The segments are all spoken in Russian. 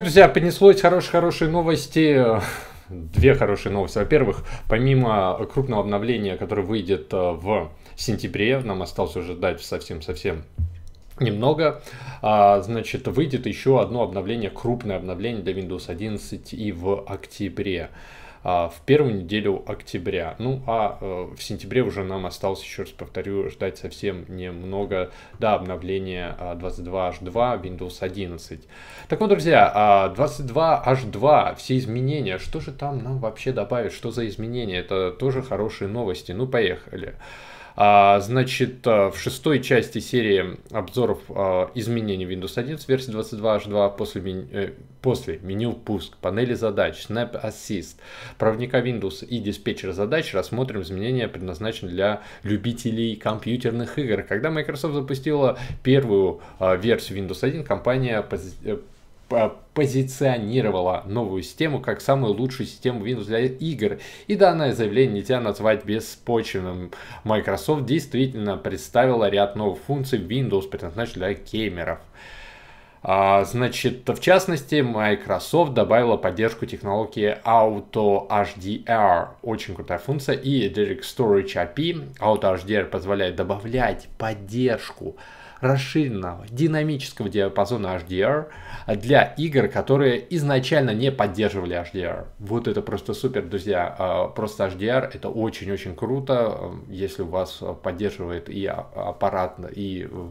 Друзья, понеслось хорошие-хорошие новости. Две хорошие новости. Во-первых, помимо крупного обновления, которое выйдет э, в сентябре, нам осталось уже ждать совсем-совсем немного, а, значит, выйдет еще одно обновление, крупное обновление для Windows 11 и в октябре. А, в первую неделю октября. Ну а э, в сентябре уже нам осталось, еще раз повторю, ждать совсем немного до обновления 22H2 Windows 11. Так вот, друзья, 22H2, а, все изменения, что же там нам вообще добавить, что за изменения, это тоже хорошие новости. Ну, поехали. А, значит, э, в шестой части серии обзоров а, изменений Windows 11 версии 22H2 после, мен... Э, после меню «Пуск», панели задач, Snap Assist, проводника Windows и диспетчера задач рассмотрим изменения, предназначенные для любителей компьютерных игр. Когда Microsoft запустила первую версию Windows 1, компания позиционировала новую систему как самую лучшую систему Windows для игр. И данное заявление нельзя назвать беспочвенным. Microsoft действительно представила ряд новых функций Windows, предназначенных для геймеров. А, значит, в частности, Microsoft добавила поддержку технологии Auto HDR, очень крутая функция, и Direct Storage API. Auto HDR позволяет добавлять поддержку расширенного динамического диапазона HDR для игр, которые изначально не поддерживали HDR. Вот это просто супер, друзья. А, просто HDR это очень-очень круто, если у вас поддерживает и аппаратно, и э,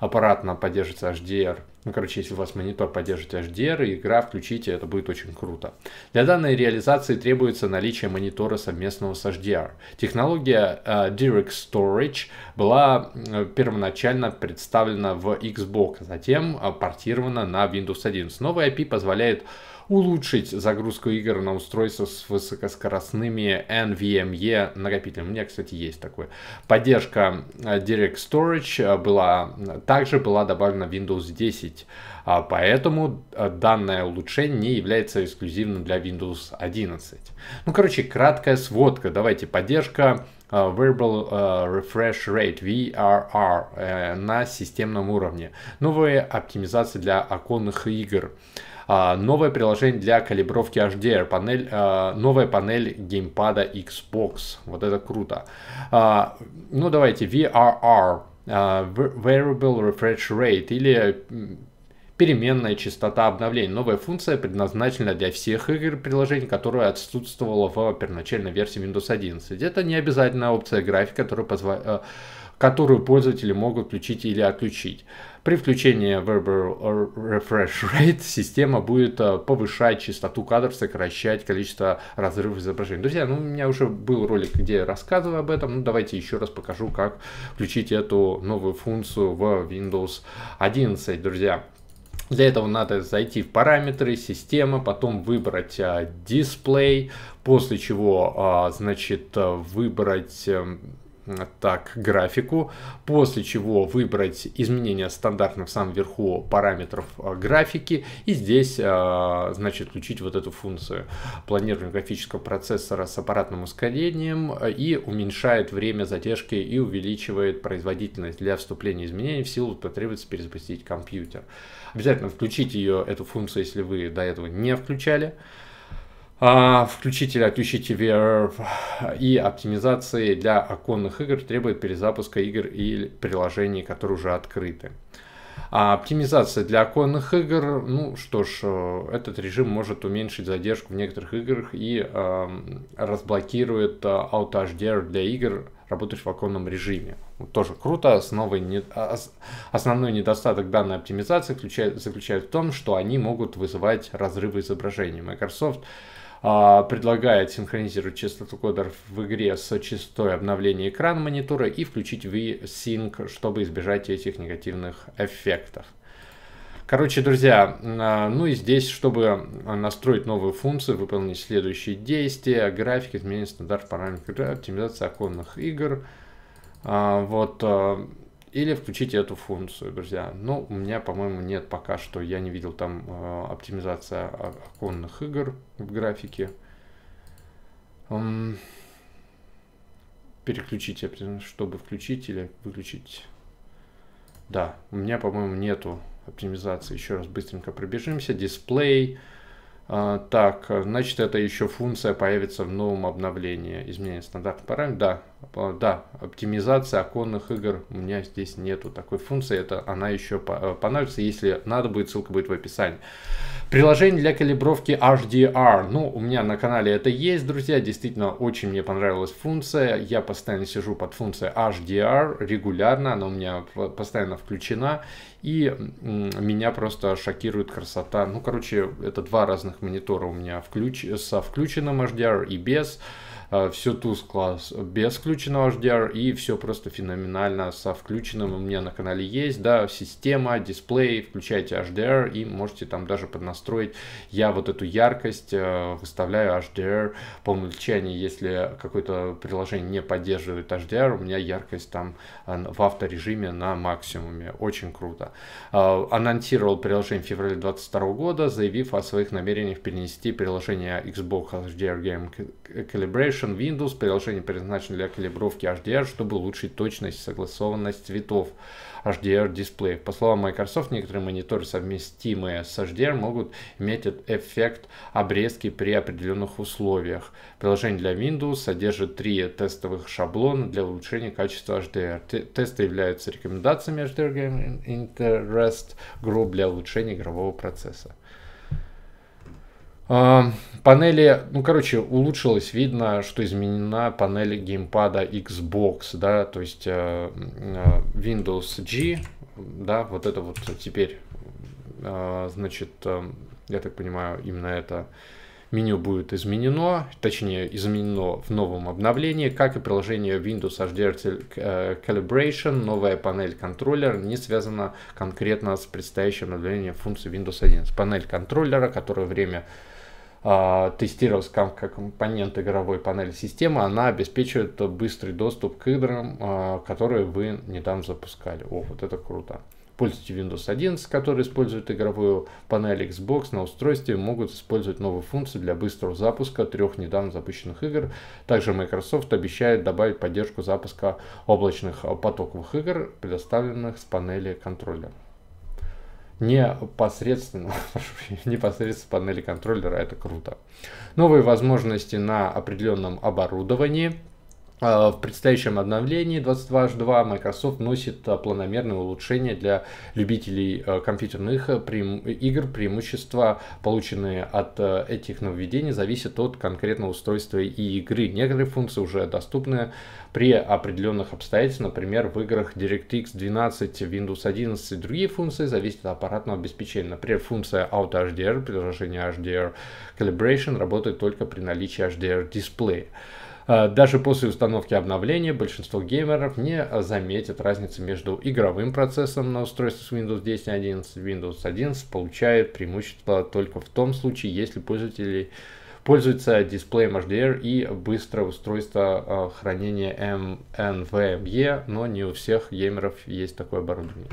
аппаратно поддерживается HDR ну, короче, если у вас монитор поддерживает HDR, игра включите, это будет очень круто. Для данной реализации требуется наличие монитора совместного с HDR. Технология э, Direct Storage была э, первоначально представлена в Xbox, а затем э, портирована на Windows 11. Новый IP позволяет улучшить загрузку игр на устройство с высокоскоростными NVMe накопителями. У меня, кстати, есть такое. Поддержка э, Direct Storage э, была, э, также была добавлена в Windows 10, а, поэтому данное улучшение не является эксклюзивным для Windows 11. Ну, короче, краткая сводка. Давайте, поддержка Uh, Verbal uh, Refresh Rate, VRR, uh, на системном уровне. Новые оптимизации для оконных игр. Uh, а, новое приложение для калибровки HDR, панель, а, новая панель геймпада Xbox. Вот это круто. А, ну давайте, VRR, Variable Refresh Rate или переменная частота обновлений. Новая функция предназначена для всех игр приложений, которая отсутствовала в первоначальной версии Windows 11. Это не обязательная опция графика, которая позволяет которую пользователи могут включить или отключить. При включении Verbal Refresh Rate система будет э, повышать частоту кадров, сокращать количество разрывов изображений. Друзья, ну у меня уже был ролик, где я рассказывал об этом. Ну давайте еще раз покажу, как включить эту новую функцию в Windows 11, друзья. Для этого надо зайти в параметры, системы, потом выбрать а, э, дисплей, после чего, э, значит, выбрать... Эм, так графику, после чего выбрать изменения стандартных в самом верху параметров э, графики и здесь э, значит включить вот эту функцию планирование графического процессора с аппаратным ускорением э, и уменьшает время задержки и увеличивает производительность для вступления изменений в силу потребуется перезапустить компьютер. Обязательно включить ее, эту функцию, если вы до этого не включали. А, включите или отключите VR и оптимизации для оконных игр требует перезапуска игр и приложений, которые уже открыты. А оптимизация для оконных игр, ну что ж, э, этот режим может уменьшить задержку в некоторых играх и эм, э, разблокирует Auto HDR для игр, работающих в оконном режиме. тоже круто. Основы не... А, основной недостаток данной оптимизации заключает... заключает в том, что они могут вызывать разрывы изображения. Microsoft а, предлагает синхронизировать частоту кодов в игре с частотой обновления экрана монитора и включить V-Sync, чтобы избежать этих негативных эффектов. Короче, друзья, а, ну и здесь, чтобы настроить новые функции, выполнить следующие действия, график, изменить стандарт параметров, оптимизация оконных игр, а, вот или включить эту функцию, друзья. Ну, у меня, по-моему, нет пока что. Я не видел там э, оптимизация оконных игр в графике. Um, переключить, чтобы включить или выключить. Да, у меня, по-моему, нету оптимизации. Еще раз быстренько пробежимся. Дисплей. Uh, так, э, значит, это еще функция появится в новом обновлении. Изменение стандартных параметров. Да, да, оптимизация оконных игр у меня здесь нету такой функции, это она еще э, понадобится, если надо будет, ссылка будет в описании. Приложение для калибровки HDR, ну, у меня на канале это есть, друзья, действительно, очень мне понравилась функция, я постоянно сижу под функцией HDR регулярно, она у меня постоянно включена, и меня просто шокирует красота, ну, короче, это два разных монитора у меня включ, со включенным HDR и без, без Э, все туз без включенного HDR и все просто феноменально со включенным у меня на канале есть, да, система, дисплей, включайте HDR и можете там даже поднастроить. Я вот эту яркость э, выставляю HDR по умолчанию, если какое-то приложение не поддерживает HDR, у меня яркость там э, в авторежиме на максимуме, очень круто. Анонсировал приложение в феврале 22 года, заявив о своих намерениях перенести приложение Xbox HDR Game Calibration Edition Windows. Приложение предназначено для калибровки HDR, чтобы улучшить точность и согласованность цветов HDR дисплея. По словам Microsoft, некоторые мониторы, совместимые с HDR, могут иметь эффект обрезки при определенных условиях. Приложение для Windows содержит три тестовых шаблона для улучшения качества HDR. Тесты являются рекомендациями HDR Game Interest Group для улучшения игрового процесса. Uh, панели, ну, короче, улучшилось, видно, что изменена панель геймпада Xbox, да, то есть э, э, Windows G, да, вот это вот теперь, э, значит, э, я так понимаю, именно это меню будет изменено, точнее изменено в новом обновлении, как и приложение Windows HDR э, Calibration, новая панель контроллера не связана конкретно с предстоящим обновлением функции Windows 11. Панель контроллера, которое время а, тестировалась как компонент игровой панели системы, она обеспечивает быстрый доступ к играм, а, которые вы недавно запускали. О, вот это круто. Пользователи Windows 11, которые используют игровую панель Xbox на устройстве, могут использовать новые функции для быстрого запуска трех недавно запущенных игр. Также Microsoft обещает добавить поддержку запуска облачных а, потоковых игр, предоставленных с панели контроллера непосредственно, непосредственно панели контроллера, это круто. Новые возможности на определенном оборудовании – а, в предстоящем обновлении 22 Microsoft вносит а, планомерные улучшения для любителей а, компьютерных игр. Преимущества, полученные от этих нововведений, зависят от конкретного устройства и игры. Некоторые функции уже доступны при определенных обстоятельствах, например, в играх DirectX 12, Windows 11 другие функции зависят от аппаратного обеспечения. Например, функция Auto HDR приложение HDR Calibration работает только при наличии HDR-дисплея. А, даже после установки обновления большинство геймеров не заметят разницы между игровым процессом на устройстве с Windows 10 и 11. Windows 11 получает преимущество только в том случае, если пользователи Пользуется дисплеем HDR и быстрое устройство а, хранения MNVMe, эм но не у всех геймеров есть такое оборудование.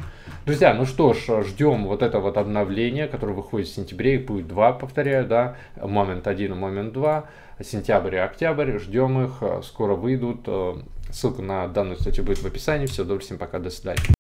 Друзья, ну что ж, ждем вот это вот обновление, которое выходит в сентябре, будет два, повторяю, да, момент 1 и момент 2, сентябрь и октябрь, ждем их, а, скоро выйдут, а, ссылка на данную статью будет в описании, все, добрый всем пока, до свидания.